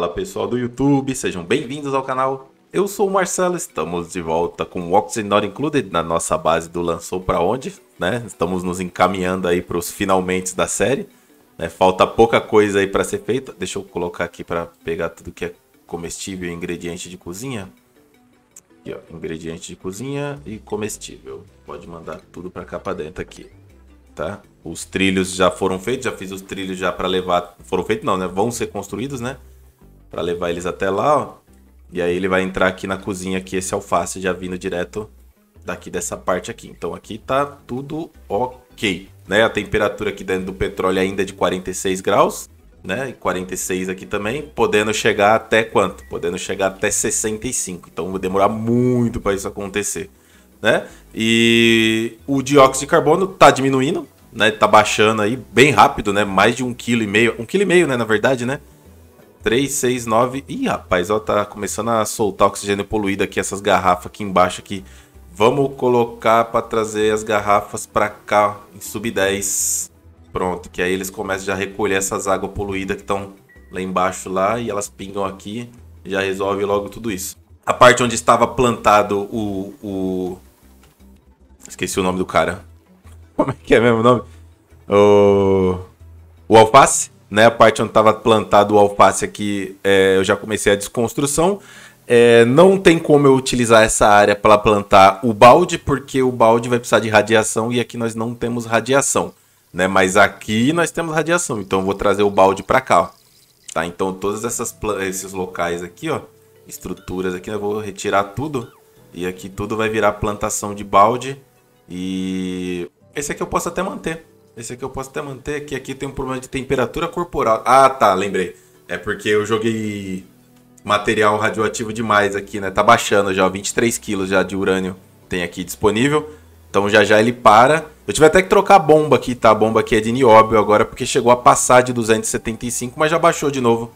Fala pessoal do YouTube, sejam bem-vindos ao canal. Eu sou o Marcelo, estamos de volta com o Oxygen Not Included na nossa base do Lançou Pra Onde, né? Estamos nos encaminhando aí para os finalmente da série. Né? Falta pouca coisa aí para ser feita. Deixa eu colocar aqui para pegar tudo que é comestível e ingrediente de cozinha. Aqui, ó, ingrediente de cozinha e comestível. Pode mandar tudo para cá para dentro aqui, tá? Os trilhos já foram feitos, já fiz os trilhos já para levar, foram feitos não, né? Vão ser construídos, né? para levar eles até lá, ó. E aí ele vai entrar aqui na cozinha aqui, esse alface já vindo direto daqui dessa parte aqui. Então aqui tá tudo ok, né? A temperatura aqui dentro do petróleo é ainda é de 46 graus, né? E 46 aqui também, podendo chegar até quanto? Podendo chegar até 65. Então vai demorar muito para isso acontecer, né? E o dióxido de carbono tá diminuindo, né? Tá baixando aí bem rápido, né? Mais de um quilo e meio, um quilo e meio, né? Na verdade, né? 3, 6, 9. Ih, rapaz, ó, tá começando a soltar oxigênio poluído aqui, essas garrafas aqui embaixo aqui. Vamos colocar para trazer as garrafas para cá em sub 10. Pronto, que aí eles começam já a recolher essas águas poluídas que estão lá embaixo lá e elas pingam aqui. Já resolve logo tudo isso. A parte onde estava plantado o, o... Esqueci o nome do cara. Como é que é mesmo o nome? O... O alface? né? A parte onde estava plantado o alface aqui, é, eu já comecei a desconstrução. É, não tem como eu utilizar essa área para plantar o balde, porque o balde vai precisar de radiação e aqui nós não temos radiação, né? Mas aqui nós temos radiação, então eu vou trazer o balde para cá, ó. tá? Então todos essas esses locais aqui, ó, estruturas aqui, eu vou retirar tudo e aqui tudo vai virar plantação de balde e esse aqui eu posso até manter, esse aqui eu posso até manter, que aqui tem um problema de temperatura corporal. Ah, tá, lembrei. É porque eu joguei material radioativo demais aqui, né? Tá baixando já, 23 quilos já de urânio tem aqui disponível. Então já já ele para. Eu tive até que trocar a bomba aqui, tá? A bomba aqui é de nióbio agora, porque chegou a passar de 275, mas já baixou de novo.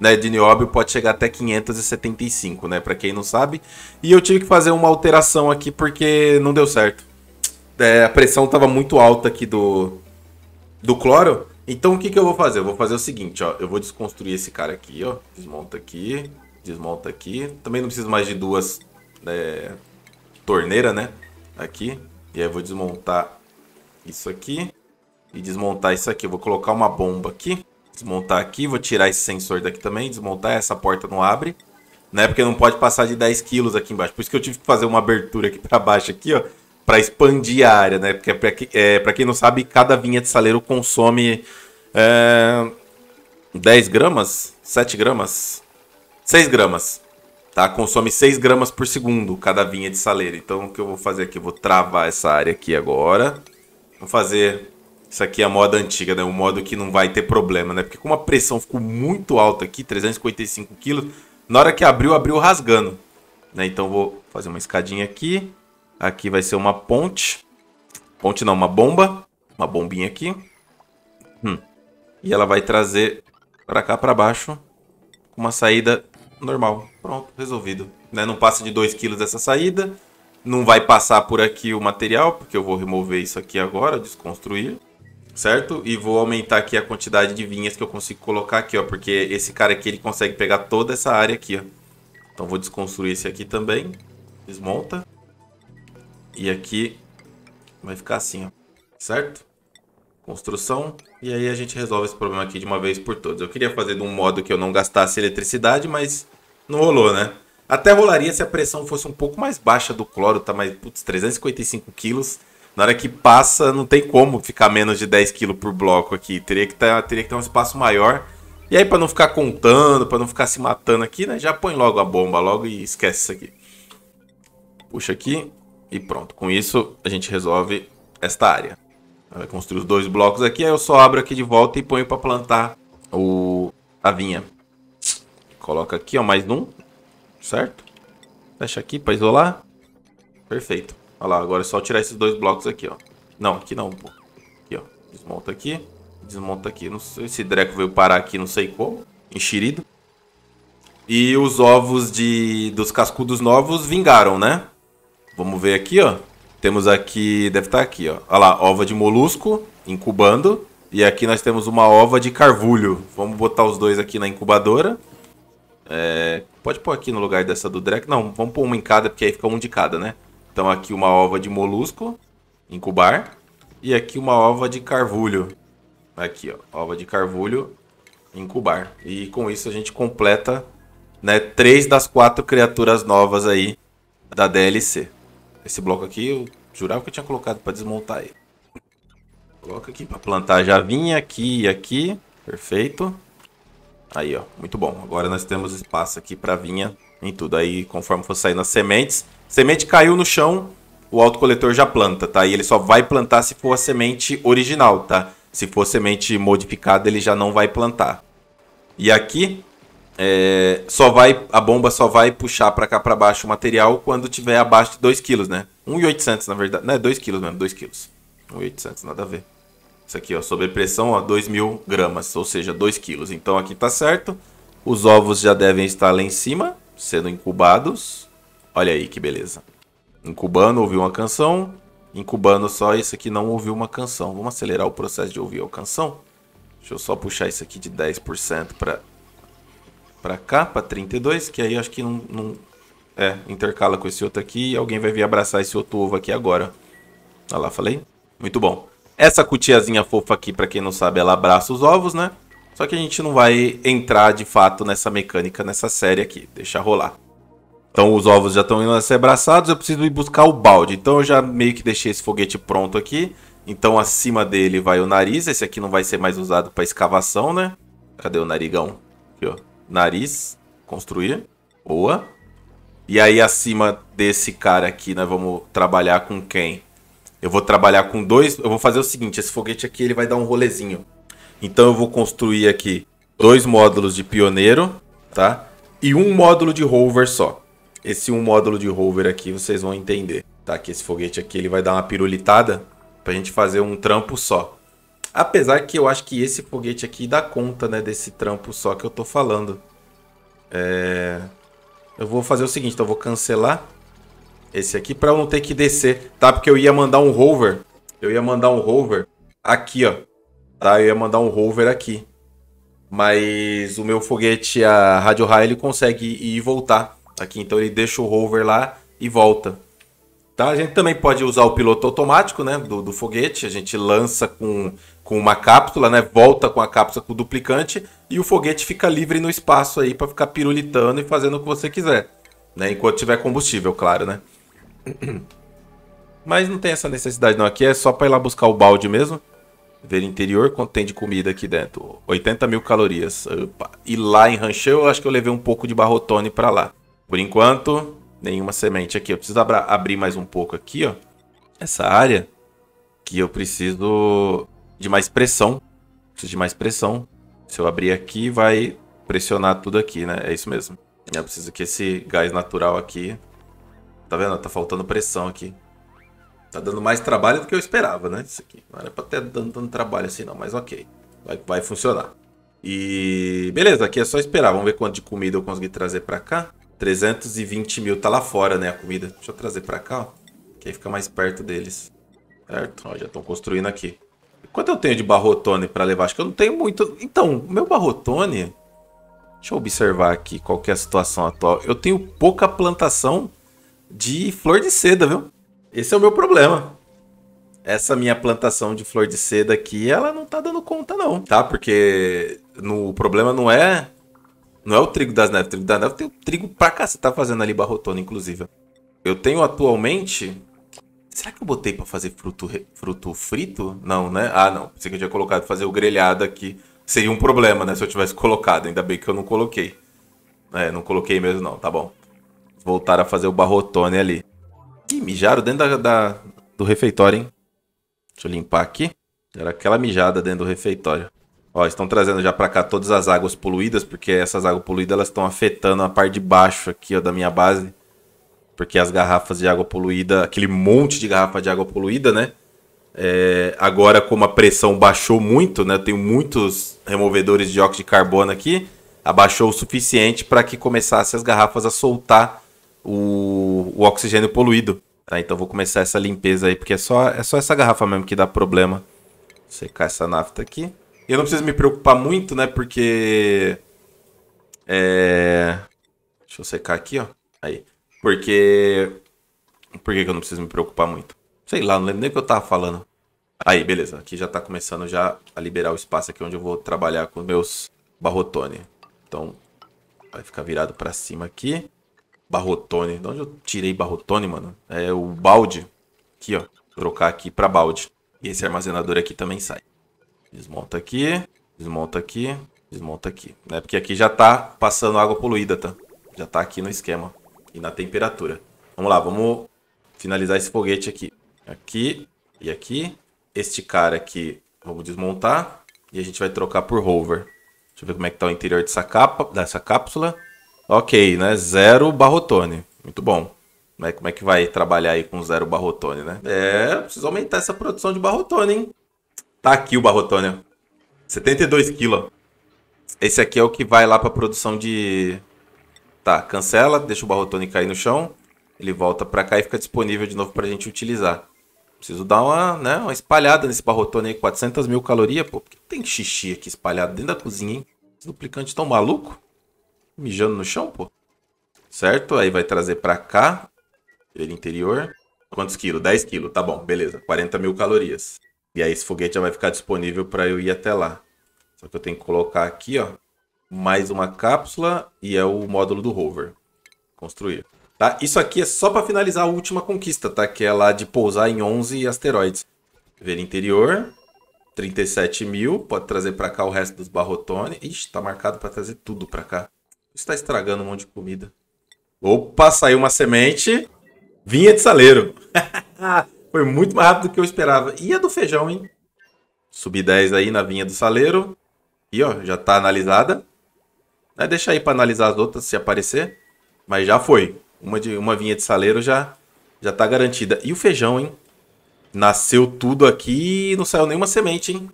Né, de nióbio pode chegar até 575, né? Pra quem não sabe. E eu tive que fazer uma alteração aqui porque não deu certo. É, a pressão tava muito alta aqui do, do cloro. Então o que, que eu vou fazer? Eu vou fazer o seguinte, ó. Eu vou desconstruir esse cara aqui, ó. Desmonta aqui, desmonta aqui. Também não preciso mais de duas é, torneiras, né? Aqui. E aí eu vou desmontar isso aqui. E desmontar isso aqui. Eu vou colocar uma bomba aqui. Desmontar aqui. Vou tirar esse sensor daqui também. Desmontar. Essa porta não abre. Né? Porque não pode passar de 10 quilos aqui embaixo. Por isso que eu tive que fazer uma abertura aqui pra baixo aqui, ó para expandir a área, né? Porque é para é, quem não sabe, cada vinha de saleiro consome é, 10 gramas, 7 gramas, 6 gramas. Tá? Consome 6 gramas por segundo cada vinha de saleiro. Então o que eu vou fazer aqui? Eu vou travar essa área aqui agora. Vou fazer. Isso aqui é a moda antiga, né? O modo que não vai ter problema, né? Porque como a pressão ficou muito alta aqui, 355 quilos, na hora que abriu, abriu rasgando. Né? Então vou fazer uma escadinha aqui. Aqui vai ser uma ponte. Ponte não, uma bomba. Uma bombinha aqui. Hum. E ela vai trazer para cá, para baixo. Uma saída normal. Pronto, resolvido. Né? Não passa de 2 kg essa saída. Não vai passar por aqui o material, porque eu vou remover isso aqui agora, desconstruir. Certo? E vou aumentar aqui a quantidade de vinhas que eu consigo colocar aqui, ó. Porque esse cara aqui, ele consegue pegar toda essa área aqui, ó. Então vou desconstruir esse aqui também. Desmonta. E aqui vai ficar assim, ó. Certo? Construção. E aí a gente resolve esse problema aqui de uma vez por todas. Eu queria fazer de um modo que eu não gastasse eletricidade, mas não rolou, né? Até rolaria se a pressão fosse um pouco mais baixa do cloro, tá? Mas, putz, 355 quilos. Na hora que passa, não tem como ficar menos de 10 quilos por bloco aqui. Teria que, ter, tá, teria que ter um espaço maior. E aí, para não ficar contando, para não ficar se matando aqui, né? Já põe logo a bomba logo e esquece isso aqui. Puxa aqui. E pronto, com isso a gente resolve esta área. Vai construir os dois blocos aqui, aí eu só abro aqui de volta e ponho para plantar o... a vinha. Coloca aqui, ó, mais um, certo? Fecha aqui para isolar. Perfeito. Olha lá, agora é só tirar esses dois blocos aqui, ó. Não, aqui não, pô. Aqui, ó. Desmonta aqui, desmonta aqui. Não sei se Dreco veio parar aqui, não sei como. Enxerido. E os ovos de dos cascudos novos vingaram, né? Vamos ver aqui, ó. Temos aqui, deve estar tá aqui, ó. Olha lá, ova de molusco incubando. E aqui nós temos uma ova de carvulho. Vamos botar os dois aqui na incubadora. É, pode pôr aqui no lugar dessa do Drek. Não, vamos pôr uma em cada, porque aí fica um de cada, né? Então aqui uma ova de molusco, incubar. E aqui uma ova de carvulho. Aqui, ó. Ova de carvulho, incubar. E com isso a gente completa né, três das quatro criaturas novas aí da DLC. Esse bloco aqui eu jurava que eu tinha colocado para desmontar ele. Coloca aqui para plantar javinha aqui e aqui. Perfeito. Aí, ó. Muito bom. Agora nós temos espaço aqui para vinha em tudo. Aí, conforme for saindo as sementes... Semente caiu no chão, o autocoletor já planta, tá? E ele só vai plantar se for a semente original, tá? Se for semente modificada, ele já não vai plantar. E aqui, é, só vai a bomba só vai puxar para cá para baixo o material quando tiver abaixo de 2 kg, né? 1.800 na verdade, não é 2 kg mesmo, 2 kg. 1.800, nada a ver. Isso aqui, ó, sobre pressão, ó, 2.000 gramas, ou seja, 2 kg. Então aqui tá certo. Os ovos já devem estar lá em cima, sendo incubados. Olha aí que beleza. Incubando, ouviu uma canção. Incubando só, isso aqui não ouviu uma canção. Vamos acelerar o processo de ouvir a canção? Deixa eu só puxar isso aqui de 10% para para cá, para 32, que aí acho que não, não, É, intercala com esse outro aqui e alguém vai vir abraçar esse outro ovo aqui agora. Olha lá, falei? Muito bom. Essa cutiazinha fofa aqui, para quem não sabe, ela abraça os ovos, né? Só que a gente não vai entrar de fato nessa mecânica, nessa série aqui. Deixa rolar. Então os ovos já estão indo a ser abraçados, eu preciso ir buscar o balde. Então eu já meio que deixei esse foguete pronto aqui. Então acima dele vai o nariz, esse aqui não vai ser mais usado para escavação, né? Cadê o narigão? Aqui, ó nariz, construir. Boa. E aí acima desse cara aqui, nós vamos trabalhar com quem? Eu vou trabalhar com dois. Eu vou fazer o seguinte: esse foguete aqui ele vai dar um rolezinho. Então eu vou construir aqui dois módulos de pioneiro, tá? E um módulo de rover só. Esse um módulo de rover aqui vocês vão entender, tá? Que esse foguete aqui ele vai dar uma pirulitada pra gente fazer um trampo só. Apesar que eu acho que esse foguete aqui dá conta, né, desse trampo só que eu tô falando. É... Eu vou fazer o seguinte, então eu vou cancelar esse aqui pra eu não ter que descer, tá? Porque eu ia mandar um rover, eu ia mandar um rover aqui, ó. Tá? Eu ia mandar um rover aqui. Mas o meu foguete, a Radio High, ele consegue ir e voltar aqui. Então ele deixa o rover lá e volta. Tá? A gente também pode usar o piloto automático, né? Do, do foguete. A gente lança com com uma cápsula, né? Volta com a cápsula com o duplicante e o foguete fica livre no espaço aí para ficar pirulitando e fazendo o que você quiser, né? Enquanto tiver combustível, claro, né? Mas não tem essa necessidade não, aqui é só para ir lá buscar o balde mesmo. Ver interior, quanto tem de comida aqui dentro? 80 mil calorias. Opa. E lá em Rancho eu acho que eu levei um pouco de barrotone para lá. Por enquanto, nenhuma semente aqui. Eu preciso abrir mais um pouco aqui, ó. Essa área que eu preciso de mais pressão. Preciso de mais pressão. Se eu abrir aqui, vai pressionar tudo aqui, né? É isso mesmo. Eu preciso que esse gás natural aqui... Tá vendo? Tá faltando pressão aqui. Tá dando mais trabalho do que eu esperava, né? Isso aqui. Não era pra ter dando, trabalho assim não, mas ok. Vai, vai funcionar. E... Beleza, aqui é só esperar. Vamos ver quanto de comida eu consegui trazer pra cá. 320 mil tá lá fora, né, a comida. Deixa eu trazer pra cá, ó. Que aí fica mais perto deles. Certo? Ó, já estão construindo aqui. Quanto eu tenho de barrotone para levar? Acho que eu não tenho muito. Então, meu barrotone. Deixa eu observar aqui qual é a situação atual. Eu tenho pouca plantação de flor de seda, viu? Esse é o meu problema. Essa minha plantação de flor de seda aqui, ela não tá dando conta não, tá? Porque no, o problema não é não é o trigo das neves. O trigo das neves tem o trigo pra cá. Você tá fazendo ali barrotona, inclusive. Eu tenho atualmente Será que eu botei para fazer fruto, fruto frito? Não, né? Ah, não. Pensei que eu tinha colocado fazer o grelhado aqui. Seria um problema, né? Se eu tivesse colocado. Ainda bem que eu não coloquei. É, não coloquei mesmo não. Tá bom. Voltaram a fazer o barrotone ali. Ih, mijaram dentro da, da, do refeitório, hein? Deixa eu limpar aqui. Era aquela mijada dentro do refeitório. Ó, estão trazendo já para cá todas as águas poluídas, porque essas águas poluídas elas estão afetando a parte de baixo aqui, ó, da minha base porque as garrafas de água poluída, aquele monte de garrafa de água poluída, né? É, agora, como a pressão baixou muito, né? Eu tenho muitos removedores de óxido de carbono aqui, abaixou o suficiente para que começasse as garrafas a soltar o, o oxigênio poluído. Tá? Então, vou começar essa limpeza aí, porque é só, é só essa garrafa mesmo que dá problema. Vou secar essa nafta aqui. Eu não preciso me preocupar muito, né? Porque. É... Deixa eu secar aqui, ó. Aí. Porque. Por que, que eu não preciso me preocupar muito? Sei lá, não lembro nem o que eu tava falando. Aí, beleza. Aqui já tá começando já a liberar o espaço aqui onde eu vou trabalhar com meus barrotone. Então, vai ficar virado pra cima aqui. Barrotone. De onde eu tirei barrotone, mano? É o balde. Aqui, ó. Trocar aqui pra balde. E esse armazenador aqui também sai. Desmonta aqui. Desmonta aqui. Desmonta aqui. é Porque aqui já tá passando água poluída, tá? Já tá aqui no esquema e na temperatura. Vamos lá, vamos finalizar esse foguete aqui. Aqui e aqui. Este cara aqui, vamos desmontar. E a gente vai trocar por rover. Deixa eu ver como é que tá o interior dessa, capa, dessa cápsula. Ok, né? Zero barrotone. Muito bom. Como é, né? como é que vai trabalhar aí com zero barrotone, né? É, preciso aumentar essa produção de barrotone, hein? Tá aqui o barrotone. 72 kg. Esse aqui é o que vai lá pra produção de Tá, cancela, deixa o Barrotone cair no chão. Ele volta pra cá e fica disponível de novo pra gente utilizar. Preciso dar uma, né, uma espalhada nesse Barrotone aí, 400 mil calorias, pô. Por que tem xixi aqui espalhado dentro da cozinha, hein? Esse duplicante tão maluco? Mijando no chão, pô. Certo, aí vai trazer pra cá. Ele interior. Quantos quilos? 10 quilos, tá bom, beleza. 40 mil calorias. E aí esse foguete já vai ficar disponível para eu ir até lá. Só que eu tenho que colocar aqui, ó mais uma cápsula e é o módulo do rover. Construir. Tá? Isso aqui é só para finalizar a última conquista, tá? Que é lá de pousar em 11 asteroides. Ver interior. 37 mil. Pode trazer para cá o resto dos barrotones. Ixi, tá marcado para trazer tudo para cá. está estragando um monte de comida. Opa, saiu uma semente. Vinha de saleiro. Foi muito mais rápido do que eu esperava. E a do feijão, hein? Subi 10 aí na vinha do saleiro. E ó, já tá analisada. Né? Deixa aí para analisar as outras se aparecer. Mas já foi. Uma, de, uma vinha de saleiro já, já tá garantida. E o feijão, hein? Nasceu tudo aqui e não saiu nenhuma semente, hein?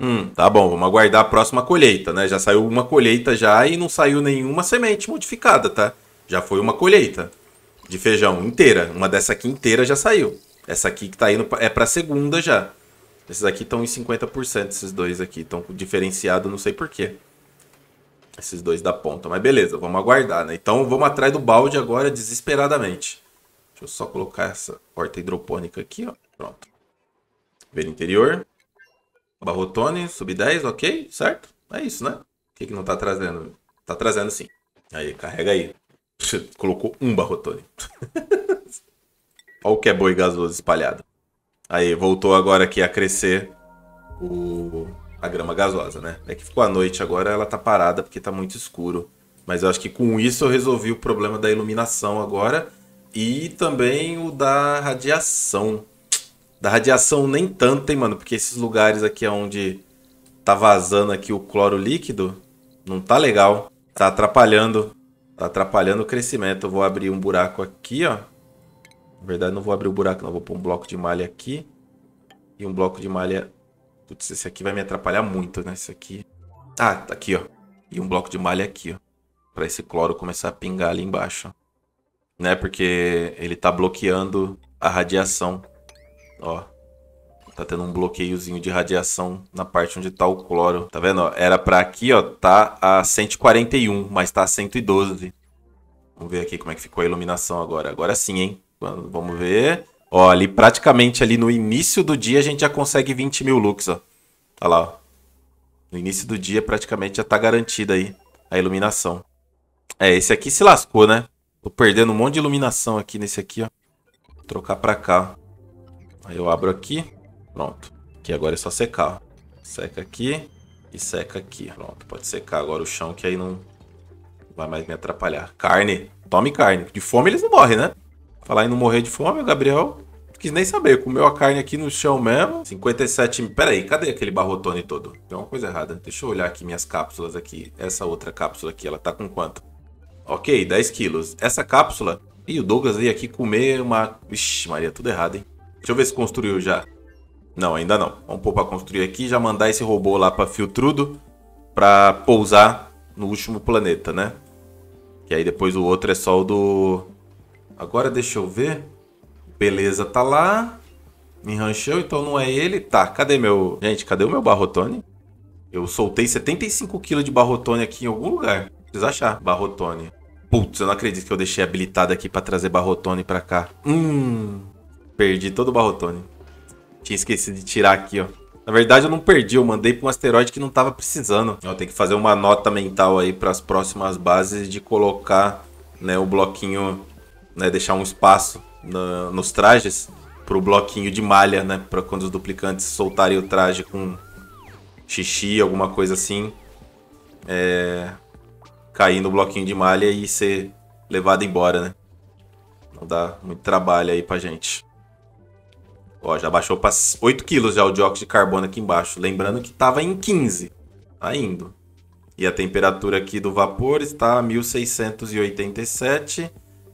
Hum, tá bom, vamos aguardar a próxima colheita, né? Já saiu uma colheita já e não saiu nenhuma semente modificada, tá? Já foi uma colheita de feijão inteira. Uma dessa aqui inteira já saiu. Essa aqui que tá indo é pra segunda já. Esses aqui estão em 50%, esses dois aqui. Estão diferenciados, não sei porquê. Esses dois da ponta. Mas beleza, vamos aguardar, né? Então vamos atrás do balde agora desesperadamente. Deixa eu só colocar essa porta hidropônica aqui, ó. Pronto. Ver interior. Barrotone, sub 10, ok, certo? É isso, né? O que, que não tá trazendo? Tá trazendo sim. Aí, carrega aí. Colocou um barrotone. Olha o que é boi gasoso espalhado. Aí, voltou agora aqui a crescer o a grama gasosa, né? É que ficou a noite, agora ela tá parada porque tá muito escuro. Mas eu acho que com isso eu resolvi o problema da iluminação agora e também o da radiação. Da radiação nem tanto, hein, mano? Porque esses lugares aqui é onde tá vazando aqui o cloro líquido não tá legal. Tá atrapalhando. Tá atrapalhando o crescimento. Eu vou abrir um buraco aqui, ó. Na verdade, não vou abrir o buraco, não. Vou pôr um bloco de malha aqui. E um bloco de malha Putz, esse aqui vai me atrapalhar muito, né? Esse aqui. Ah, tá aqui, ó. E um bloco de malha aqui, ó. Pra esse cloro começar a pingar ali embaixo. Né? Porque ele tá bloqueando a radiação. Ó. Tá tendo um bloqueiozinho de radiação na parte onde tá o cloro. Tá vendo? Era pra aqui, ó, tá a 141, mas tá a 112. Vamos ver aqui como é que ficou a iluminação agora. Agora sim, hein? Vamos ver. Ó, ali praticamente ali no início do dia a gente já consegue 20 mil looks, ó. Olha lá, ó. No início do dia praticamente já tá garantida aí a iluminação. É, esse aqui se lascou, né? Tô perdendo um monte de iluminação aqui nesse aqui, ó. Vou trocar pra cá. Aí eu abro aqui. Pronto. Aqui agora é só secar, ó. Seca aqui e seca aqui. Pronto, pode secar agora o chão que aí não vai mais me atrapalhar. Carne. Tome carne. De fome eles não morrem, né? Falar em não morrer de fome, o Gabriel quis nem saber. Comeu a carne aqui no chão mesmo. 57. Pera aí, cadê aquele barrotone todo? Tem uma coisa errada. Deixa eu olhar aqui minhas cápsulas aqui. Essa outra cápsula aqui, ela tá com quanto? Ok, 10 quilos. Essa cápsula... Ih, o Douglas veio aqui comer uma... Vixe, Maria, tudo errado, hein? Deixa eu ver se construiu já. Não, ainda não. Vamos pôr pra construir aqui. Já mandar esse robô lá pra Filtrudo. Pra pousar no último planeta, né? Que aí depois o outro é só o do... Agora deixa eu ver... Beleza tá lá. me rancheu, então não é ele. Tá, cadê meu... Gente, cadê o meu Barrotone? Eu soltei 75kg de Barrotone aqui em algum lugar. Precisa achar Barrotone. Putz, eu não acredito que eu deixei habilitado aqui pra trazer Barrotone pra cá. Hum... Perdi todo o Barrotone. Tinha esquecido de tirar aqui, ó. Na verdade, eu não perdi, eu mandei pra um asteroide que não estava precisando. Eu tenho que fazer uma nota mental aí para as próximas bases de colocar né, o bloquinho, né, deixar um espaço nos trajes pro bloquinho de malha, né? Pra quando os duplicantes soltarem o traje com xixi, alguma coisa assim. É, cair no bloquinho de malha e ser levado embora, né? Não dá muito trabalho aí pra gente. Ó, já baixou pra 8 quilos já o dióxido de carbono aqui embaixo. Lembrando que tava em 15. Tá indo. E a temperatura aqui do vapor está a 1687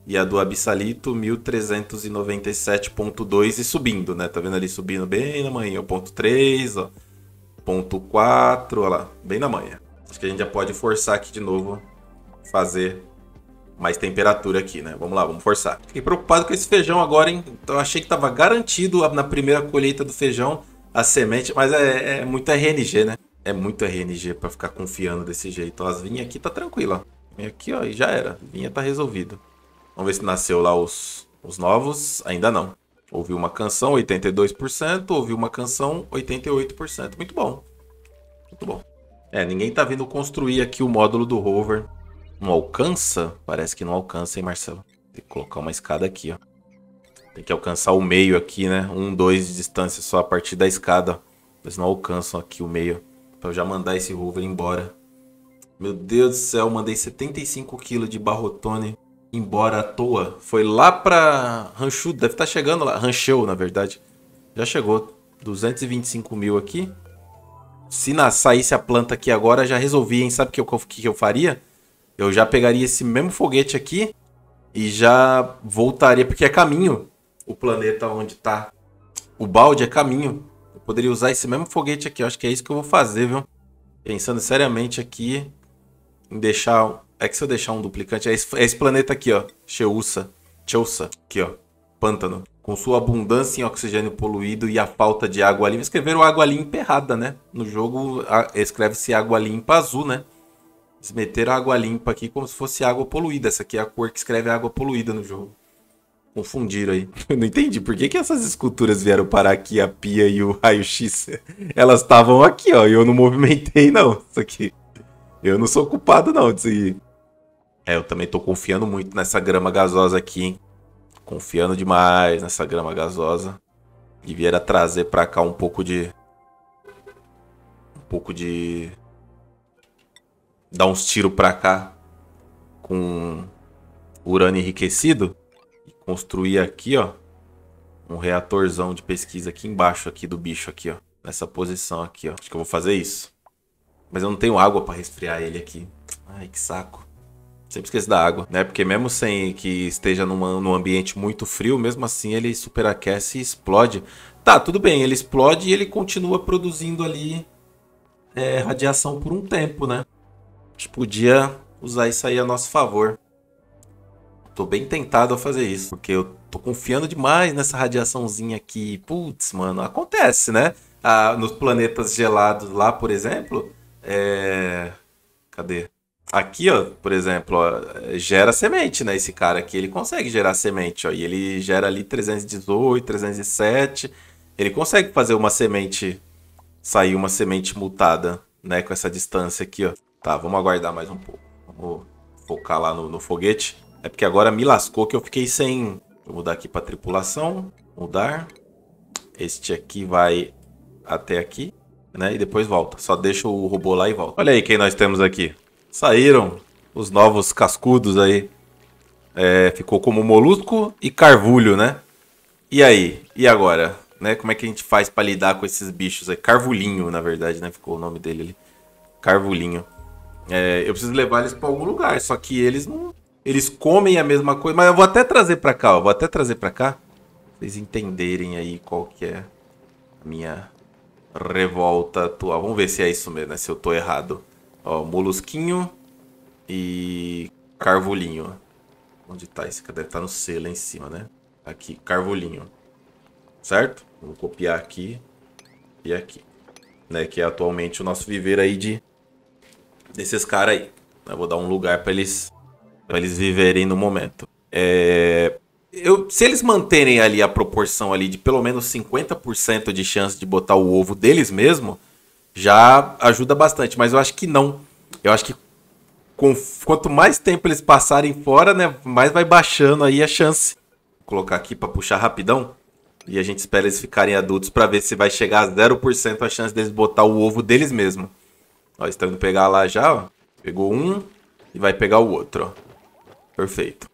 e a do Abissalito 1397.2 e subindo, né? Tá vendo ali subindo bem na manhã, ponto 3, ó, ponto 4, ó lá, bem na manhã. Acho que a gente já pode forçar aqui de novo, fazer mais temperatura aqui, né? Vamos lá, vamos forçar. Fiquei preocupado com esse feijão agora, hein? Então achei que tava garantido na primeira colheita do feijão a semente, mas é, é muito RNG, né? É muito RNG para ficar confiando desse jeito. As vinhas aqui tá tranquila. Vinha aqui, ó, e já era. Vinha tá resolvido. Vamos ver se nasceu lá os, os novos. Ainda não. Ouvi uma canção, 82%. Ouvi uma canção, 88%. Muito bom. Muito bom. É, ninguém tá vindo construir aqui o módulo do rover. Não alcança? Parece que não alcança, hein, Marcelo? Tem que colocar uma escada aqui, ó. Tem que alcançar o meio aqui, né? Um, dois de distância só a partir da escada. Eles não alcançam aqui o meio. Pra eu já mandar esse rover embora. Meu Deus do céu, mandei 75 kg de barrotone embora à toa. Foi lá pra Ranchu, deve estar tá chegando lá. Rancheu, na verdade. Já chegou. 225 mil aqui. Se na, saísse a planta aqui agora, já resolvi, hein? Sabe o que eu, que eu faria? Eu já pegaria esse mesmo foguete aqui e já voltaria, porque é caminho. O planeta onde tá o balde é caminho. Eu poderia usar esse mesmo foguete aqui. Eu acho que é isso que eu vou fazer, viu? Pensando seriamente aqui em deixar é que se eu deixar um duplicante, é esse, é esse planeta aqui, ó. Cheusa. Cheusa. Aqui, ó. Pântano. Com sua abundância em oxigênio poluído e a falta de água limpa. Escreveram água limpa errada, né? No jogo escreve-se água limpa azul, né? Eles meteram água limpa aqui como se fosse água poluída. Essa aqui é a cor que escreve água poluída no jogo. Confundiram aí. Eu não entendi por que, que essas esculturas vieram parar aqui, a pia e o raio-x. Elas estavam aqui, ó, e eu não movimentei, não. Isso aqui. Eu não sou culpado, não, disso aí. É, eu também tô confiando muito nessa grama gasosa aqui, hein? Confiando demais nessa grama gasosa. Devia trazer pra cá um pouco de... Um pouco de... Dar uns tiros pra cá com urânio enriquecido. E construir aqui, ó. Um reatorzão de pesquisa aqui embaixo aqui do bicho aqui, ó. Nessa posição aqui, ó. Acho que eu vou fazer isso. Mas eu não tenho água pra resfriar ele aqui. Ai, que saco. Sempre esqueço da água, né? Porque mesmo sem que esteja numa, num ambiente muito frio, mesmo assim ele superaquece e explode. Tá, tudo bem, ele explode e ele continua produzindo ali é, radiação por um tempo, né? A gente podia usar isso aí a nosso favor. Tô bem tentado a fazer isso, porque eu tô confiando demais nessa radiaçãozinha aqui. Putz, mano, acontece, né? Ah, nos planetas gelados lá, por exemplo, é... Cadê? Aqui, ó, por exemplo, ó, gera semente, né? Esse cara aqui, ele consegue gerar semente, ó. E ele gera ali 318, 307. Ele consegue fazer uma semente, sair uma semente mutada, né? Com essa distância aqui, ó. Tá, vamos aguardar mais um pouco. Vamos focar lá no, no foguete. É porque agora me lascou que eu fiquei sem... Vou mudar aqui pra tripulação. Mudar. Este aqui vai até aqui, né? E depois volta. Só deixa o robô lá e volta. Olha aí quem nós temos aqui. Saíram os novos cascudos aí. É, ficou como molusco e carvulho, né? E aí? E agora? Né? Como é que a gente faz para lidar com esses bichos aí? Carvulhinho, na verdade, né? Ficou o nome dele ali. Carvulhinho. É, eu preciso levar eles para algum lugar, só que eles não. Eles comem a mesma coisa. Mas eu vou até trazer para cá, ó. Vou até trazer para cá. Pra vocês entenderem aí qual que é a minha revolta atual. Vamos ver se é isso mesmo, né? Se eu tô errado. Ó, molusquinho e carvolinho. Onde tá esse? Deve estar tá no selo lá em cima, né? Aqui, carvolinho. Certo? Vamos copiar aqui e aqui. Né? Que é atualmente o nosso viver aí de... Desses caras aí. Eu vou dar um lugar para eles... Pra eles viverem no momento. É... Eu, se eles manterem ali a proporção ali de pelo menos 50% de chance de botar o ovo deles mesmo, já ajuda bastante, mas eu acho que não. Eu acho que com, quanto mais tempo eles passarem fora, né, mais vai baixando aí a chance. Vou colocar aqui para puxar rapidão. E a gente espera eles ficarem adultos para ver se vai chegar a 0% a chance deles botar o ovo deles mesmo. Ó, estão indo pegar lá já, ó. Pegou um e vai pegar o outro, ó. Perfeito.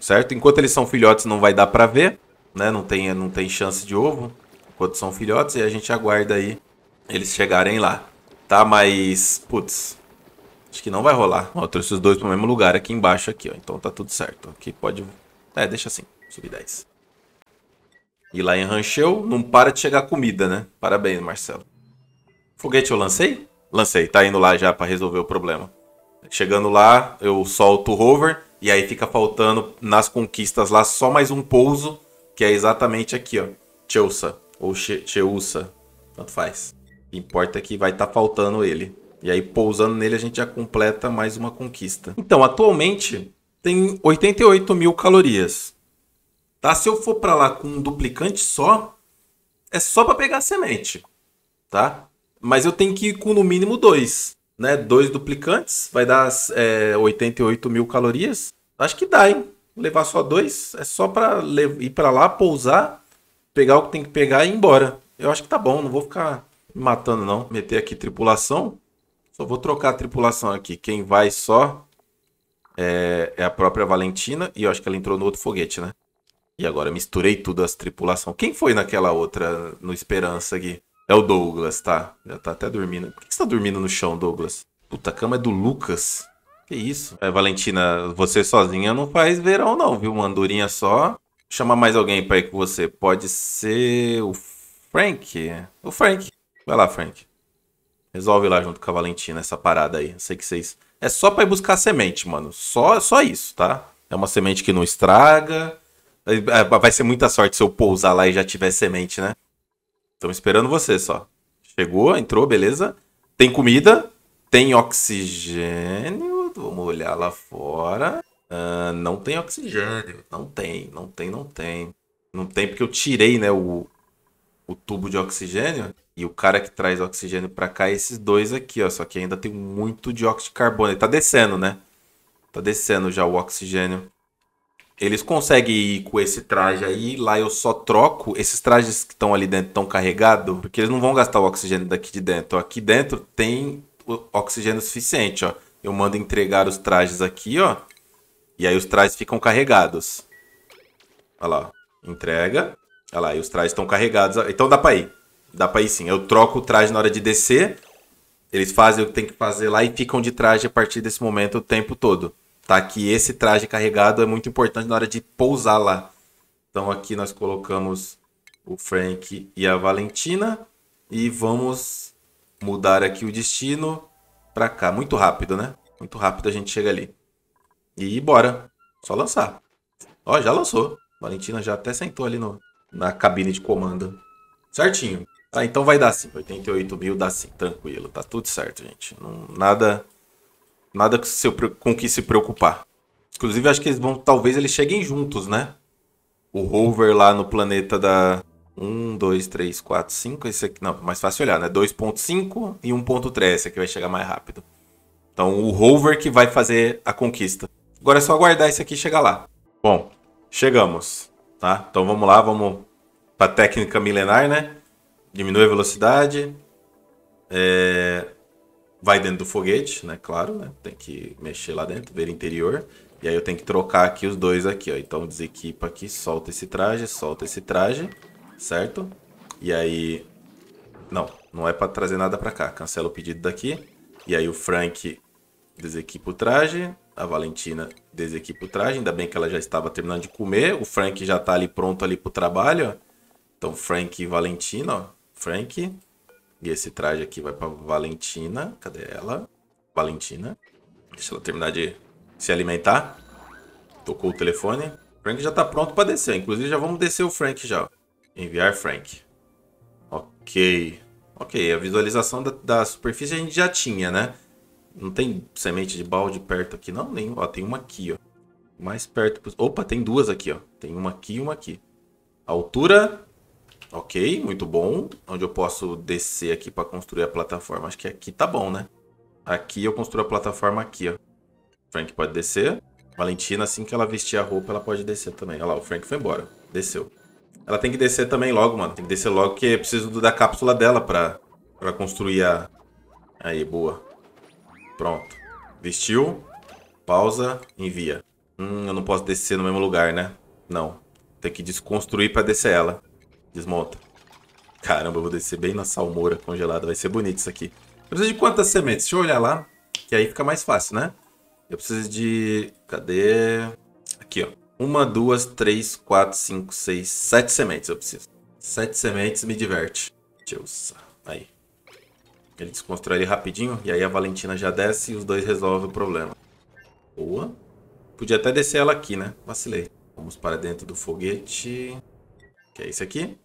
Certo? Enquanto eles são filhotes não vai dar para ver, né? Não tem, não tem chance de ovo. Enquanto são filhotes e a gente aguarda aí eles chegarem lá, tá? Mas, putz, acho que não vai rolar. Ó, eu trouxe os dois pro mesmo lugar aqui embaixo aqui, ó. Então tá tudo certo. Aqui pode... É, deixa assim. Subir 10. E lá em Rancheu, não para de chegar comida, né? Parabéns, Marcelo. Foguete eu lancei? Lancei, tá indo lá já pra resolver o problema. Chegando lá, eu solto o rover e aí fica faltando nas conquistas lá só mais um pouso, que é exatamente aqui, ó. Cheusa, ou che Cheusa, tanto faz importa que vai estar tá faltando ele. E aí, pousando nele, a gente já completa mais uma conquista. Então, atualmente, tem 88 mil calorias. Tá? Se eu for para lá com um duplicante só, é só para pegar a semente. Tá? Mas eu tenho que ir com no mínimo dois. Né? Dois duplicantes, vai dar é, 88 mil calorias. Acho que dá, hein? Levar só dois é só para ir para lá, pousar, pegar o que tem que pegar e ir embora. Eu acho que tá bom, não vou ficar matando não, meter aqui tripulação. Só vou trocar a tripulação aqui. Quem vai só é, é a própria Valentina. E eu acho que ela entrou no outro foguete, né? E agora misturei tudo as tripulações. Quem foi naquela outra, no Esperança aqui? É o Douglas, tá? Já tá até dormindo. Por que você tá dormindo no chão, Douglas? Puta, a cama é do Lucas. Que isso? É, Valentina, você sozinha não faz verão não, viu? Uma andorinha só. Chama mais alguém pra ir com você. Pode ser o Frank. O Frank. Vai lá, Frank. Resolve lá junto com a Valentina essa parada aí. Sei que vocês. É só para ir buscar semente, mano. Só, só isso, tá? É uma semente que não estraga. É, é, vai ser muita sorte se eu pousar lá e já tiver semente, né? Estamos esperando você só. Chegou, entrou, beleza. Tem comida, tem oxigênio. Vamos olhar lá fora. Uh, não tem oxigênio. Não tem, não tem, não tem. Não tem porque eu tirei, né, o, o tubo de oxigênio. E o cara que traz oxigênio para cá é esses dois aqui, ó. Só que ainda tem muito dióxido de carbono. Ele tá descendo, né? Tá descendo já o oxigênio. Eles conseguem ir com esse traje aí. Lá eu só troco. Esses trajes que estão ali dentro estão carregados. Porque eles não vão gastar o oxigênio daqui de dentro. aqui dentro tem oxigênio suficiente, ó. Eu mando entregar os trajes aqui, ó. E aí os trajes ficam carregados. Olha lá. Entrega. Olha lá. E os trajes estão carregados. Então dá pra ir. Dá pra ir sim. Eu troco o traje na hora de descer. Eles fazem o que tem que fazer lá e ficam de traje a partir desse momento o tempo todo. Tá? Que esse traje carregado é muito importante na hora de pousar lá. Então aqui nós colocamos o Frank e a Valentina. E vamos mudar aqui o destino pra cá. Muito rápido, né? Muito rápido a gente chega ali. E bora. Só lançar. Ó, já lançou. Valentina já até sentou ali no, na cabine de comando. Certinho. Ah, então vai dar sim. 88 mil dá sim, tranquilo. Tá tudo certo, gente. Não, nada nada com, seu, com que se preocupar. Inclusive, acho que eles vão. Talvez eles cheguem juntos, né? O rover lá no planeta da. 1, 2, 3, 4, 5. Esse aqui. Não, mais fácil olhar, né? 2.5 e 1.3. Esse aqui vai chegar mais rápido. Então, o rover que vai fazer a conquista. Agora é só aguardar esse aqui chegar lá. Bom, chegamos. Tá? Então vamos lá, vamos pra técnica milenar, né? diminui a velocidade, é, vai dentro do foguete, né? Claro, né? Tem que mexer lá dentro, ver interior. E aí eu tenho que trocar aqui os dois aqui, ó. Então desequipa aqui, solta esse traje, solta esse traje, certo? E aí... Não, não é para trazer nada para cá. Cancela o pedido daqui. E aí o Frank desequipa o traje. A Valentina desequipa o traje. Ainda bem que ela já estava terminando de comer. O Frank já tá ali pronto ali pro trabalho, ó. Então Frank e Valentina, ó Frank. E esse traje aqui vai para Valentina. Cadê ela? Valentina. Deixa ela terminar de se alimentar. Tocou o telefone. Frank já tá pronto para descer. Inclusive, já vamos descer o Frank já. Enviar Frank. Ok. Ok, a visualização da, da superfície a gente já tinha, né? Não tem semente de balde perto aqui, não? Nem. Ó, tem uma aqui, ó. Mais perto. Opa, tem duas aqui, ó. Tem uma aqui e uma aqui. Altura Ok, muito bom. Onde eu posso descer aqui para construir a plataforma? Acho que aqui tá bom, né? Aqui eu construo a plataforma aqui, ó. Frank pode descer. Valentina, assim que ela vestir a roupa, ela pode descer também. Olha lá, o Frank foi embora. Desceu. Ela tem que descer também logo, mano. Tem que descer logo, porque eu preciso da cápsula dela pra, pra construir a... Aí, boa. Pronto. Vestiu. Pausa. Envia. Hum, eu não posso descer no mesmo lugar, né? Não. Tem que desconstruir pra descer ela. Desmonta. Caramba, eu vou descer bem na salmoura congelada. Vai ser bonito isso aqui. Eu preciso de quantas sementes? Deixa eu olhar lá. Que aí fica mais fácil, né? Eu preciso de... Cadê? Aqui, ó. Uma, duas, três, quatro, cinco, seis, sete sementes eu preciso. Sete sementes me diverte. Deus. Aí. Ele desconstrói ele rapidinho. E aí a Valentina já desce e os dois resolvem o problema. Boa. Podia até descer ela aqui, né? Vacilei. Vamos para dentro do foguete. Que é esse aqui.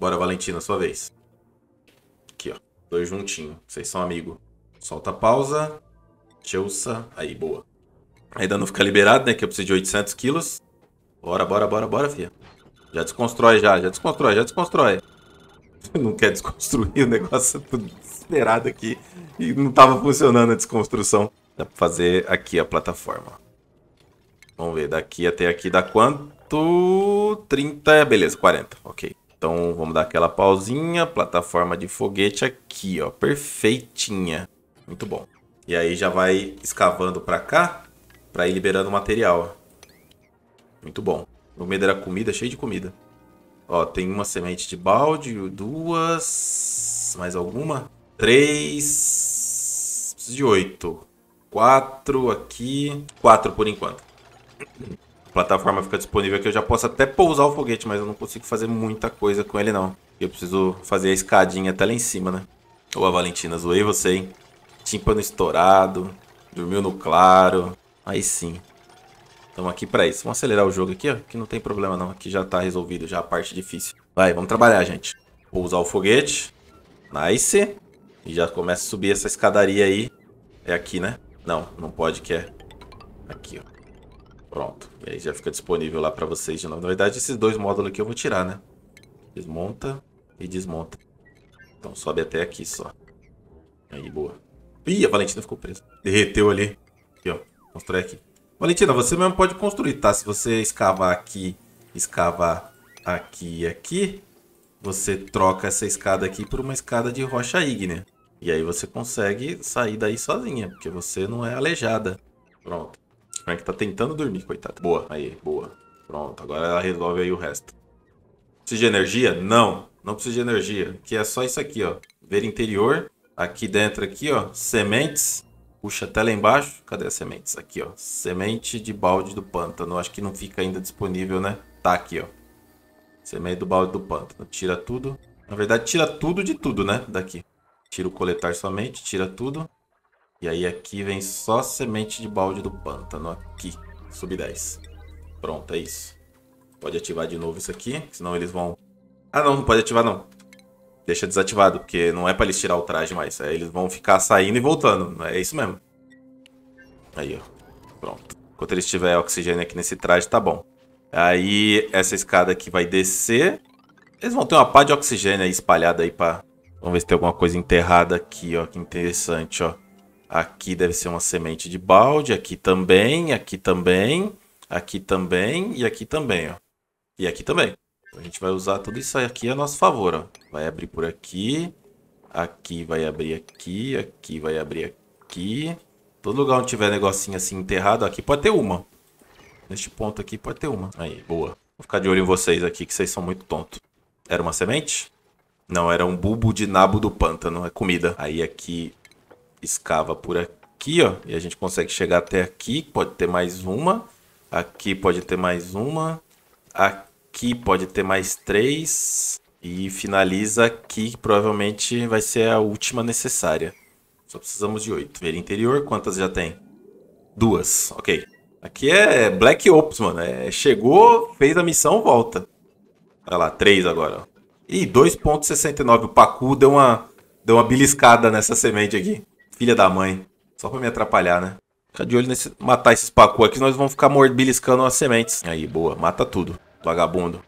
Bora, Valentina, sua vez. Aqui, ó. Dois juntinho. Vocês são amigo. Solta a pausa. Chelsea, Aí, boa. Ainda não fica liberado, né? Que eu preciso de 800 quilos. Bora, bora, bora, bora, filha. Já desconstrói, já. Já desconstrói, já desconstrói. Não quer desconstruir o negócio. Tô desesperado aqui. E não tava funcionando a desconstrução. Dá pra fazer aqui a plataforma. Vamos ver. Daqui até aqui dá quanto? 30, beleza, 40, ok. Então vamos dar aquela pausinha, plataforma de foguete aqui, ó, perfeitinha. Muito bom. E aí já vai escavando para cá, para ir liberando material. Muito bom. No meio era comida, cheio de comida. Ó, tem uma semente de balde, duas, mais alguma? Três, preciso de oito. Quatro aqui, quatro por enquanto plataforma fica disponível que eu já posso até pousar o foguete, mas eu não consigo fazer muita coisa com ele não. Eu preciso fazer a escadinha até lá em cima, né? Ô, a Valentina, zoei você, hein? Tímpano estourado, dormiu no claro. Aí sim. Estamos aqui para isso. Vamos acelerar o jogo aqui, ó, que não tem problema não. Aqui já tá resolvido, já a parte difícil. Vai, vamos trabalhar, gente. Pousar o foguete. Nice. E já começa a subir essa escadaria aí. É aqui, né? Não, não pode que é. Aqui, ó. Pronto. E aí já fica disponível lá para vocês de novo. Na verdade, esses dois módulos aqui eu vou tirar, né? Desmonta e desmonta. Então sobe até aqui só. Aí, boa. Ih, a Valentina ficou presa. Derreteu ali. Aqui, ó. Constrói aqui. Valentina, você mesmo pode construir, tá? Se você escavar aqui, escavar aqui e aqui, você troca essa escada aqui por uma escada de rocha ígnea. E aí você consegue sair daí sozinha, porque você não é aleijada. Pronto. Frank tá tentando dormir, coitado. Boa, aí, boa. Pronto, agora ela resolve aí o resto. Precisa de energia? Não, não precisa de energia. Que é só isso aqui, ó. Ver interior. Aqui dentro, aqui, ó. Sementes. Puxa até lá embaixo. Cadê as sementes? Aqui, ó. Semente de balde do pântano. Acho que não fica ainda disponível, né? Tá aqui, ó. Semente do balde do pântano. Tira tudo. Na verdade, tira tudo de tudo, né? Daqui. Tira o coletar somente, tira tudo. E aí aqui vem só semente de balde do pântano. Aqui. Sub 10. Pronto, é isso. Pode ativar de novo isso aqui, senão eles vão... Ah não, não pode ativar não. Deixa desativado, porque não é pra eles tirar o traje mais. Aí é, eles vão ficar saindo e voltando. É isso mesmo. Aí, ó. Pronto. Enquanto eles tiver oxigênio aqui nesse traje, tá bom. Aí, essa escada aqui vai descer. Eles vão ter uma pá de oxigênio aí espalhada aí pra... Vamos ver se tem alguma coisa enterrada aqui, ó. Que interessante, ó. Aqui deve ser uma semente de balde, aqui também, aqui também, aqui também e aqui também, ó. E aqui também. A gente vai usar tudo isso aqui a nosso favor, ó. Vai abrir por aqui, aqui vai abrir aqui, aqui vai abrir aqui. Todo lugar onde tiver negocinho assim enterrado, aqui pode ter uma. Neste ponto aqui pode ter uma. Aí, boa. Vou ficar de olho em vocês aqui, que vocês são muito tontos. Era uma semente? Não, era um bulbo de nabo do pântano. É comida. Aí aqui escava por aqui, ó, e a gente consegue chegar até aqui, pode ter mais uma, aqui pode ter mais uma, aqui pode ter mais três, e finaliza aqui, que provavelmente vai ser a última necessária. Só precisamos de oito. Ver interior, quantas já tem? Duas, ok. Aqui é Black Ops, mano. É, chegou, fez a missão, volta. Olha lá, três agora. Ih, 2.69. O Pacu deu uma, deu uma beliscada nessa semente aqui. Filha da mãe. Só pra me atrapalhar, né? Fica de olho nesse. Matar esses pacu aqui, nós vamos ficar morbiliscando as sementes. Aí, boa. Mata tudo, vagabundo.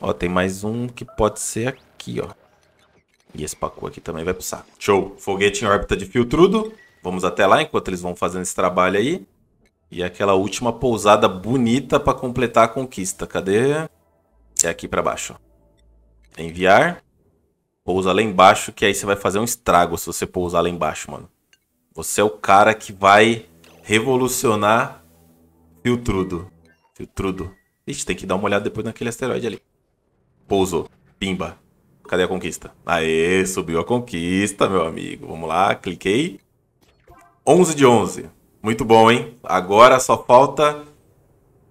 Ó, tem mais um que pode ser aqui, ó. E esse pacu aqui também vai pro saco. Show. Foguete em órbita de filtrudo. Vamos até lá enquanto eles vão fazendo esse trabalho aí. E aquela última pousada bonita pra completar a conquista. Cadê? É aqui pra baixo, ó. Enviar. Pousa lá embaixo, que aí você vai fazer um estrago se você pousar lá embaixo, mano. Você é o cara que vai revolucionar Filtrudo. Filtrudo. Ixi, tem que dar uma olhada depois naquele asteroide ali. Pousou. Pimba. Cadê a conquista? Aê, subiu a conquista, meu amigo. Vamos lá, cliquei. 11 de 11. Muito bom, hein? Agora só falta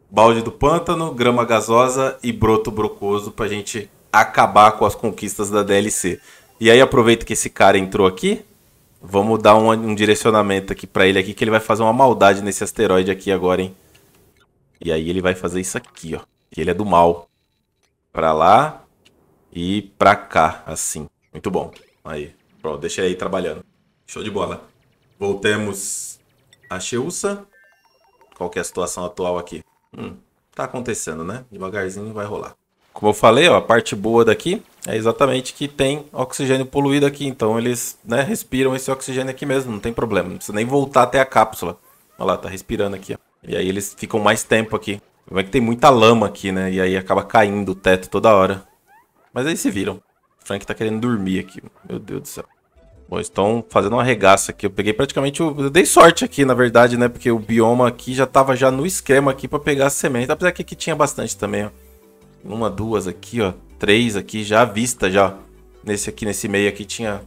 balde do pântano, grama gasosa e broto brocoso pra gente acabar com as conquistas da DLC. E aí aproveito que esse cara entrou aqui Vamos dar um, um direcionamento aqui para ele aqui, que ele vai fazer uma maldade nesse asteroide aqui agora, hein? E aí ele vai fazer isso aqui, ó. E ele é do mal. Pra lá e pra cá, assim. Muito bom. Aí, pronto, deixa aí trabalhando. Show de bola. Voltemos a Cheusa. Qual que é a situação atual aqui? Hum, tá acontecendo, né? Devagarzinho vai rolar. Como eu falei, ó, a parte boa daqui é exatamente que tem oxigênio poluído aqui, então eles né, respiram esse oxigênio aqui mesmo, não tem problema. Não precisa nem voltar até a cápsula. Olha lá, tá respirando aqui. Ó. E aí eles ficam mais tempo aqui. Como é que tem muita lama aqui, né? E aí acaba caindo o teto toda hora. Mas aí se viram. Frank tá querendo dormir aqui. Meu Deus do céu. Bom, estão fazendo uma regaça aqui. Eu peguei praticamente... O... Eu dei sorte aqui, na verdade, né? Porque o bioma aqui já tava já no esquema aqui pra pegar a semente. Apesar que aqui tinha bastante também, ó. Uma, duas aqui, ó três aqui já à vista já. Nesse aqui, nesse meio aqui tinha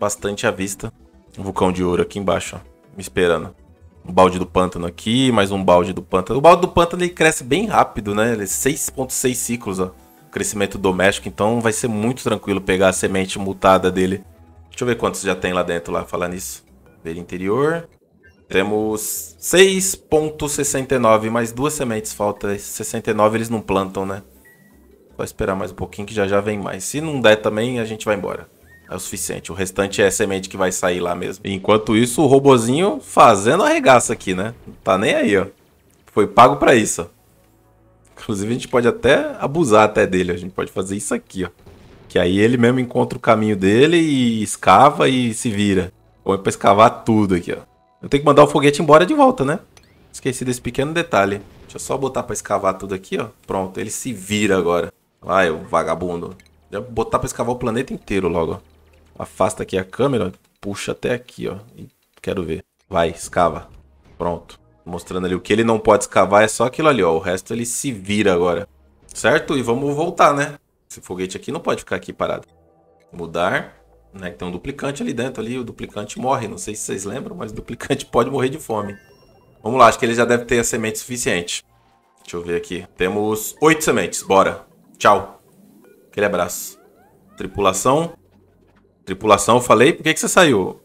bastante à vista. Um vulcão de ouro aqui embaixo, ó, me esperando. Um balde do pântano aqui, mais um balde do pântano. O balde do pântano ele cresce bem rápido, né? Ele é 6.6 ciclos, ó. Crescimento doméstico, então vai ser muito tranquilo pegar a semente mutada dele. Deixa eu ver quantos já tem lá dentro, lá, falar nisso. Ver interior. Temos 6.69, mais duas sementes falta. 69 eles não plantam, né? Vai esperar mais um pouquinho que já já vem mais. Se não der também, a gente vai embora. É o suficiente. O restante é semente que vai sair lá mesmo. Enquanto isso, o robozinho fazendo a regaça aqui, né? Não tá nem aí, ó. Foi pago pra isso. Inclusive, a gente pode até abusar até dele. A gente pode fazer isso aqui, ó. Que aí ele mesmo encontra o caminho dele e escava e se vira. Põe pra escavar tudo aqui, ó. Eu tenho que mandar o foguete embora de volta, né? Esqueci desse pequeno detalhe. Deixa eu só botar pra escavar tudo aqui, ó. Pronto, ele se vira agora. Vai, o vagabundo. Deve botar pra escavar o planeta inteiro logo. Afasta aqui a câmera, puxa até aqui, ó. quero ver. Vai, escava. Pronto. Mostrando ali o que ele não pode escavar é só aquilo ali, ó. O resto ele se vira agora. Certo? E vamos voltar, né? Esse foguete aqui não pode ficar aqui parado. Mudar. Né? Tem um duplicante ali dentro ali. O duplicante morre. Não sei se vocês lembram, mas o duplicante pode morrer de fome. Vamos lá, acho que ele já deve ter a semente suficiente. Deixa eu ver aqui. Temos oito sementes, bora. Tchau. Aquele abraço. Tripulação. Tripulação, eu falei. Por que, que você saiu?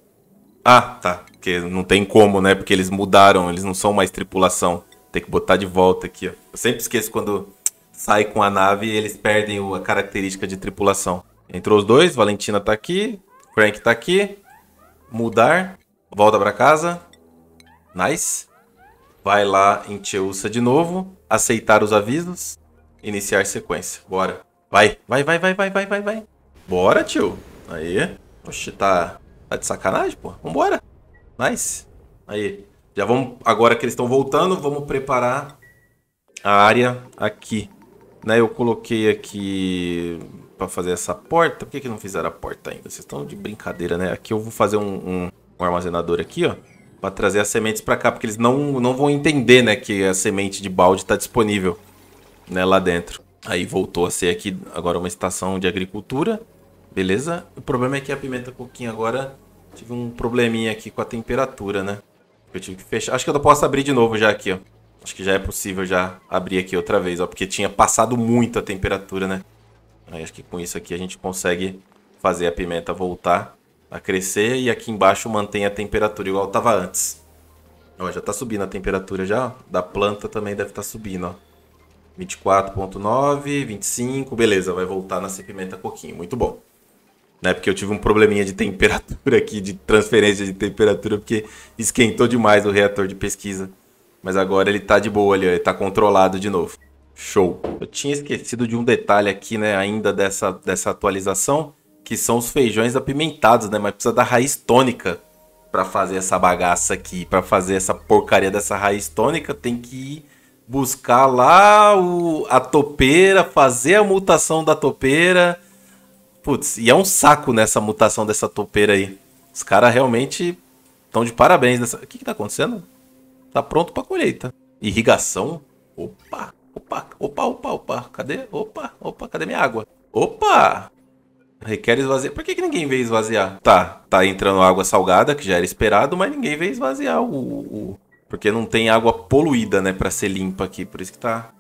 Ah, tá. Porque não tem como, né? Porque eles mudaram. Eles não são mais tripulação. Tem que botar de volta aqui, ó. Eu sempre esqueço quando sai com a nave e eles perdem a característica de tripulação. Entrou os dois. Valentina tá aqui. Frank tá aqui. Mudar. Volta pra casa. Nice. Vai lá em Cheusa de novo. Aceitar os avisos. Iniciar sequência. Bora. Vai, vai, vai, vai, vai, vai, vai, vai. Bora, tio. Aí. Oxe, tá, tá de sacanagem, pô. Vambora. Nice. Aí. Já vamos... Agora que eles estão voltando, vamos preparar a área aqui. Né, eu coloquei aqui para fazer essa porta. Por que, que não fizeram a porta ainda? Vocês estão de brincadeira, né? Aqui eu vou fazer um, um, um armazenador aqui, ó. Pra trazer as sementes para cá, porque eles não, não vão entender, né, que a semente de balde tá disponível né, lá dentro. Aí voltou a ser aqui agora uma estação de agricultura, beleza? O problema é que a pimenta coquinha agora tive um probleminha aqui com a temperatura, né? Eu tive que fechar. Acho que eu posso abrir de novo já aqui, ó. Acho que já é possível já abrir aqui outra vez, ó. Porque tinha passado muito a temperatura, né? Aí acho que com isso aqui a gente consegue fazer a pimenta voltar a crescer. E aqui embaixo mantém a temperatura igual tava antes. Ó, já tá subindo a temperatura já, ó. Da planta também deve estar tá subindo, ó. 24.9, 25, beleza, vai voltar na C-pimenta coquinho, muito bom. Né, porque eu tive um probleminha de temperatura aqui, de transferência de temperatura, porque esquentou demais o reator de pesquisa. Mas agora ele tá de boa ali, ele tá controlado de novo. Show. Eu tinha esquecido de um detalhe aqui, né, ainda dessa, dessa atualização, que são os feijões apimentados, né, mas precisa da raiz tônica para fazer essa bagaça aqui, para fazer essa porcaria dessa raiz tônica, tem que ir buscar lá o, a topeira, fazer a mutação da topeira. Putz, e é um saco nessa mutação dessa topeira aí. Os caras realmente estão de parabéns nessa. O que, que tá acontecendo? Tá pronto pra colheita. Irrigação? Opa, opa, opa, opa, opa. Cadê? Opa, opa, cadê minha água? Opa! Requer esvaziar. Por que, que ninguém veio esvaziar? Tá, tá entrando água salgada, que já era esperado, mas ninguém veio esvaziar o, o, porque não tem água poluída, né, para ser limpa aqui, por isso que tá.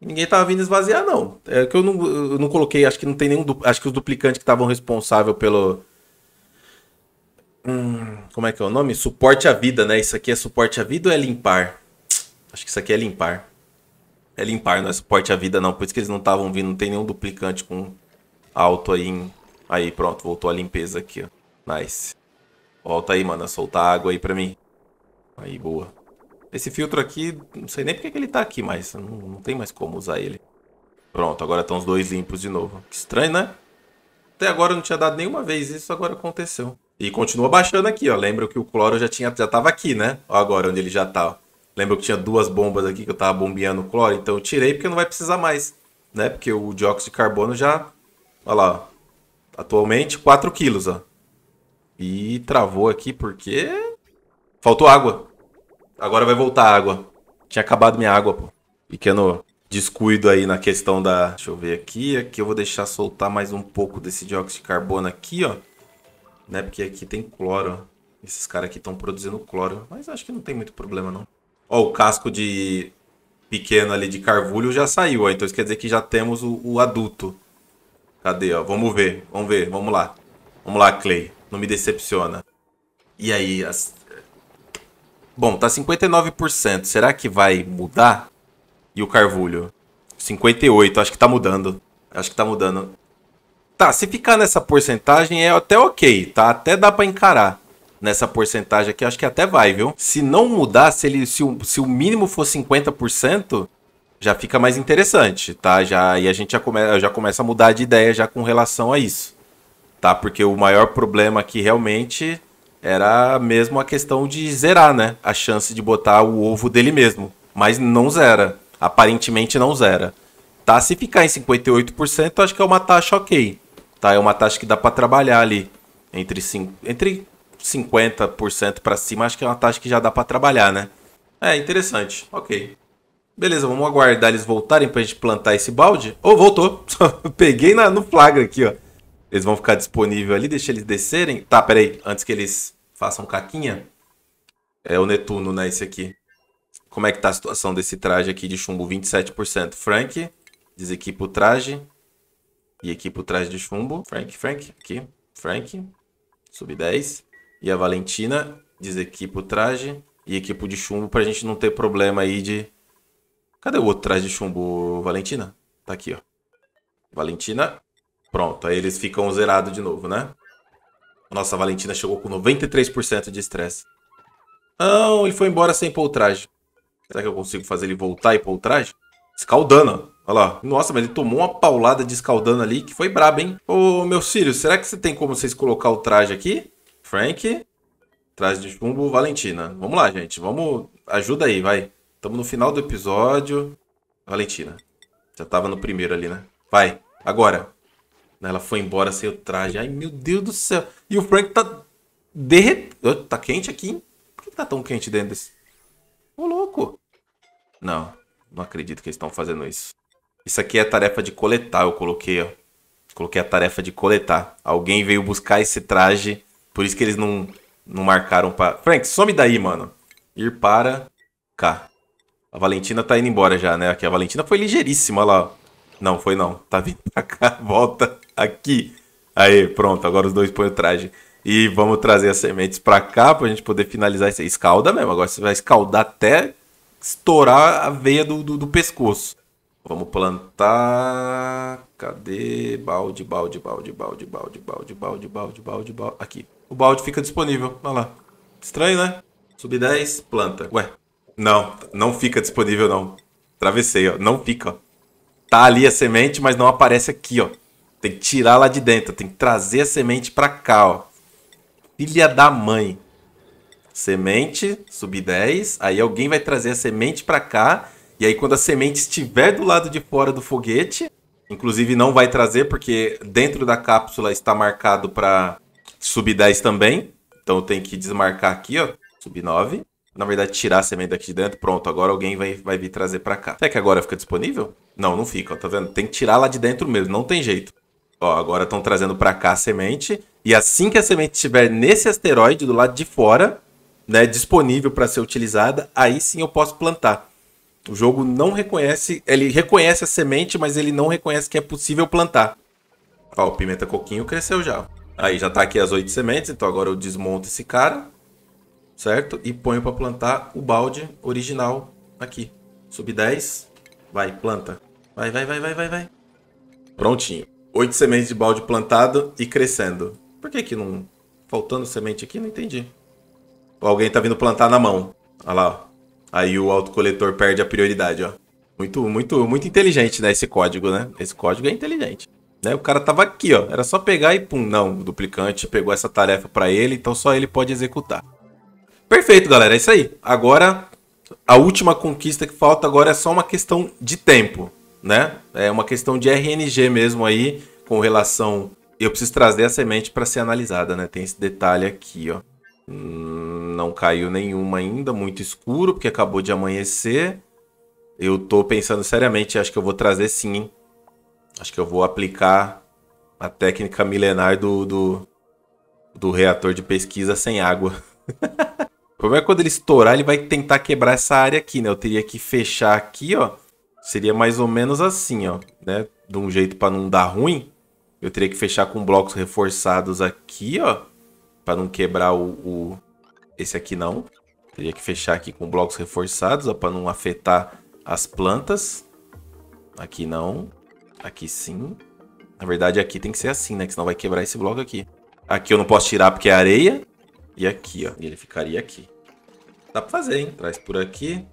Ninguém tava tá vindo esvaziar, não. É que eu não, eu não coloquei, acho que não tem nenhum. Acho que os duplicantes que estavam responsáveis pelo. Hum, como é que é o nome? Suporte à vida, né? Isso aqui é suporte à vida ou é limpar? Acho que isso aqui é limpar. É limpar, não é suporte à vida, não. Por isso que eles não estavam vindo, não tem nenhum duplicante com alto aí. Em... Aí, pronto, voltou a limpeza aqui, ó. Nice. Volta aí, mano, soltar água aí pra mim. Aí, boa. Esse filtro aqui, não sei nem porque que ele tá aqui, mas não, não tem mais como usar ele. Pronto, agora estão os dois limpos de novo. Que estranho, né? Até agora não tinha dado nenhuma vez isso, agora aconteceu. E continua baixando aqui, ó. Lembra que o cloro já tinha já tava aqui, né? Ó, agora onde ele já tá. Ó. Lembra que tinha duas bombas aqui que eu tava bombeando o cloro, então eu tirei porque não vai precisar mais, né? Porque o dióxido de carbono já, olha lá, ó. atualmente 4 quilos, ó. E travou aqui porque faltou água. Agora vai voltar a água. Tinha acabado minha água, pô. Pequeno descuido aí na questão da... Deixa eu ver aqui. Aqui eu vou deixar soltar mais um pouco desse dióxido de carbono aqui, ó. Né? Porque aqui tem cloro, ó. Esses caras aqui estão produzindo cloro. Mas acho que não tem muito problema, não. Ó, o casco de pequeno ali de carvulho já saiu, ó. Então isso quer dizer que já temos o, o adulto. Cadê, ó? Vamos ver. Vamos ver. Vamos lá. Vamos lá, Clay. Não me decepciona. E aí, as Bom, tá 59%. Será que vai mudar? E o carvulho? 58, acho que tá mudando. Acho que tá mudando. Tá, se ficar nessa porcentagem é até ok, tá? Até dá para encarar nessa porcentagem aqui, acho que até vai, viu? Se não mudar, se, ele, se, o, se o mínimo for 50%, já fica mais interessante, tá? Já, e a gente já, come, já começa a mudar de ideia já com relação a isso, tá? Porque o maior problema aqui realmente era mesmo a questão de zerar, né? A chance de botar o ovo dele mesmo. Mas não zera. Aparentemente não zera. Tá? Se ficar em 58%, acho que é uma taxa ok. Tá? É uma taxa que dá para trabalhar ali. Entre, entre 50% para cima, acho que é uma taxa que já dá para trabalhar, né? É, interessante. Ok. Beleza, vamos aguardar eles voltarem pra gente plantar esse balde. Oh, voltou! Peguei na, no flagra aqui, ó. Eles vão ficar disponível ali, deixa eles descerem. Tá, peraí, antes que eles façam caquinha. É o Netuno, né, esse aqui. Como é que tá a situação desse traje aqui de chumbo? 27%. Frank, desequipa o traje. E equipa o traje de chumbo. Frank, Frank, aqui. Frank, sub 10. E a Valentina, desequipa o traje. E equipa de chumbo pra gente não ter problema aí de... Cadê o outro traje de chumbo, Valentina? Tá aqui, ó. Valentina, Pronto, aí eles ficam zerados de novo, né? Nossa, a Valentina chegou com 93% de estresse. Não, ele foi embora sem poltragem. Será que eu consigo fazer ele voltar e poltragem? Escaldana. Olha lá. Nossa, mas ele tomou uma paulada de escaldana ali que foi brabo, hein? Ô, meu Sirius, será que você tem como vocês colocar o traje aqui? Frank, traje de chumbo, Valentina. Vamos lá, gente. Vamos... Ajuda aí, vai. Estamos no final do episódio. Valentina. Já tava no primeiro ali, né? Vai. Agora. Né? Ela foi embora sem o traje. Ai, meu Deus do céu. E o Frank tá derretendo. Tá quente aqui? Hein? Por que tá tão quente dentro desse... Ô, louco. Não, não acredito que eles estão fazendo isso. Isso aqui é a tarefa de coletar, eu coloquei, ó. Coloquei a tarefa de coletar. Alguém veio buscar esse traje, por isso que eles não, não marcaram pra... Frank, some daí, mano. Ir para cá. A Valentina tá indo embora já, né? Aqui, a Valentina foi ligeiríssima, olha lá. Não, foi não. Tá vindo pra cá, volta aqui. Aí, pronto, agora os dois põem o traje. E vamos trazer as sementes para cá pra gente poder finalizar isso aí. Escalda mesmo, agora você vai escaldar até estourar a veia do, do, do pescoço. Vamos plantar. Cadê? Balde, balde, balde, balde, balde, balde, balde, balde, balde, balde. Aqui. O balde fica disponível. Olha lá. Estranho, né? Sub 10, planta. Ué. Não, não fica disponível, não. Travessei, ó. Não fica, ó. Tá ali a semente, mas não aparece aqui, ó. Tem que tirar lá de dentro, tem que trazer a semente para cá, ó. Filha da mãe. Semente, sub 10, aí alguém vai trazer a semente para cá, e aí quando a semente estiver do lado de fora do foguete, inclusive não vai trazer porque dentro da cápsula está marcado para sub 10 também. Então eu tenho que desmarcar aqui, ó, sub 9. Na verdade, tirar a semente daqui de dentro. Pronto, agora alguém vai, vai vir trazer para cá. Será que agora fica disponível? Não, não fica, ó, tá vendo? Tem que tirar lá de dentro mesmo, não tem jeito. Ó, agora estão trazendo para cá a semente. E assim que a semente estiver nesse asteroide do lado de fora, né, disponível para ser utilizada, aí sim eu posso plantar. O jogo não reconhece, ele reconhece a semente, mas ele não reconhece que é possível plantar. Ó, o pimenta coquinho cresceu já. Aí já tá aqui as oito sementes, então agora eu desmonto esse cara, certo? E ponho para plantar o balde original aqui. Sub 10, vai, planta. Vai, vai, vai, vai, vai, vai. Prontinho. Oito sementes de balde plantado e crescendo. Por que que não... Faltando semente aqui? Não entendi. Ou alguém tá vindo plantar na mão. Olha lá, ó. Aí o autocoletor perde a prioridade, ó. Muito, muito, muito inteligente, né? Esse código, né? Esse código é inteligente. Né? O cara tava aqui, ó. Era só pegar e pum. Não, o duplicante pegou essa tarefa para ele, então só ele pode executar. Perfeito, galera. É isso aí. Agora, a última conquista que falta agora é só uma questão de tempo né? É uma questão de RNG mesmo aí, com relação. Eu preciso trazer a semente para ser analisada, né? Tem esse detalhe aqui, ó. Não caiu nenhuma ainda, muito escuro, porque acabou de amanhecer. Eu tô pensando seriamente, acho que eu vou trazer sim. Hein? Acho que eu vou aplicar a técnica milenar do, do, do reator de pesquisa sem água. o problema é quando ele estourar, ele vai tentar quebrar essa área aqui, né? Eu teria que fechar aqui, ó seria mais ou menos assim, ó, né? De um jeito para não dar ruim, eu teria que fechar com blocos reforçados aqui, ó, para não quebrar o, o, esse aqui não. Teria que fechar aqui com blocos reforçados, ó, para não afetar as plantas. Aqui não, aqui sim. Na verdade, aqui tem que ser assim, né? Que senão vai quebrar esse bloco aqui. Aqui eu não posso tirar porque é areia. E aqui, ó. ele ficaria aqui. Dá pra fazer, hein? Traz por aqui.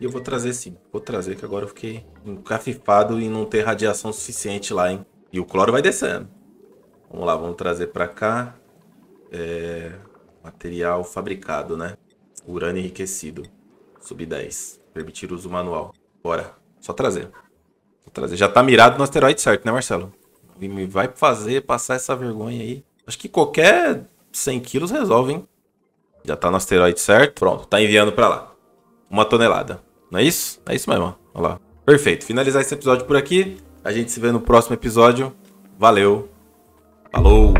E eu vou trazer sim. Vou trazer, que agora eu fiquei encafifado em não ter radiação suficiente lá, hein? E o cloro vai descendo. Vamos lá, vamos trazer pra cá. É... Material fabricado, né? Urânio enriquecido. Sub 10. Permitir uso manual. Bora. Só trazer. trazer. Já tá mirado no asteroide certo, né, Marcelo? E me vai fazer passar essa vergonha aí. Acho que qualquer 100 quilos resolve, hein? Já tá no asteroide certo. Pronto, tá enviando pra lá. Uma tonelada. Não é isso? É isso mesmo. Olha lá. Perfeito. Finalizar esse episódio por aqui. A gente se vê no próximo episódio. Valeu. Falou.